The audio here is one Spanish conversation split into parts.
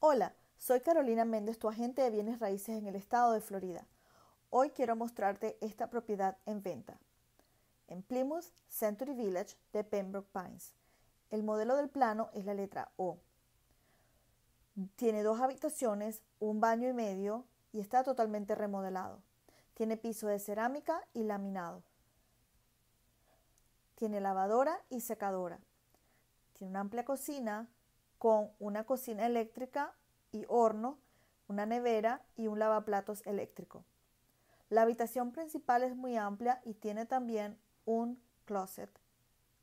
Hola, soy Carolina Méndez, tu agente de bienes raíces en el estado de Florida. Hoy quiero mostrarte esta propiedad en venta. En Plymouth Century Village de Pembroke Pines. El modelo del plano es la letra O. Tiene dos habitaciones, un baño y medio y está totalmente remodelado. Tiene piso de cerámica y laminado. Tiene lavadora y secadora. Tiene una amplia cocina, con una cocina eléctrica y horno, una nevera y un lavaplatos eléctrico. La habitación principal es muy amplia y tiene también un closet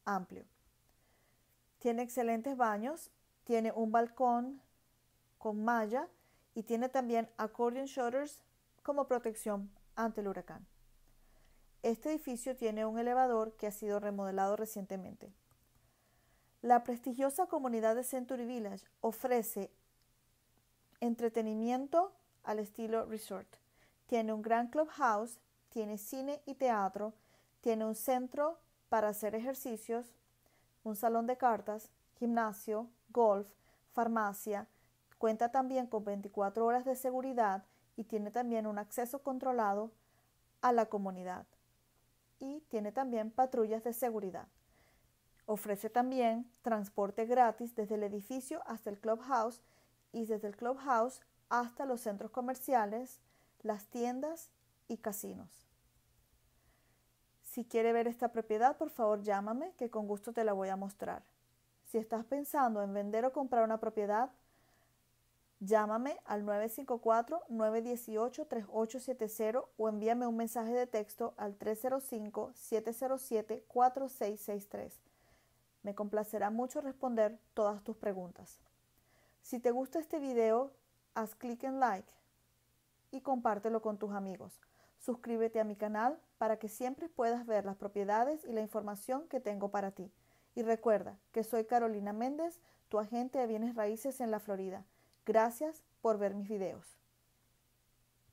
amplio. Tiene excelentes baños, tiene un balcón con malla y tiene también accordion shutters como protección ante el huracán. Este edificio tiene un elevador que ha sido remodelado recientemente. La prestigiosa comunidad de Century Village ofrece entretenimiento al estilo resort. Tiene un gran clubhouse, tiene cine y teatro, tiene un centro para hacer ejercicios, un salón de cartas, gimnasio, golf, farmacia. Cuenta también con 24 horas de seguridad y tiene también un acceso controlado a la comunidad. Y tiene también patrullas de seguridad. Ofrece también transporte gratis desde el edificio hasta el clubhouse y desde el clubhouse hasta los centros comerciales, las tiendas y casinos. Si quiere ver esta propiedad, por favor llámame, que con gusto te la voy a mostrar. Si estás pensando en vender o comprar una propiedad, llámame al 954-918-3870 o envíame un mensaje de texto al 305-707-4663. Me complacerá mucho responder todas tus preguntas. Si te gusta este video, haz clic en like y compártelo con tus amigos. Suscríbete a mi canal para que siempre puedas ver las propiedades y la información que tengo para ti. Y recuerda que soy Carolina Méndez, tu agente de bienes raíces en la Florida. Gracias por ver mis videos.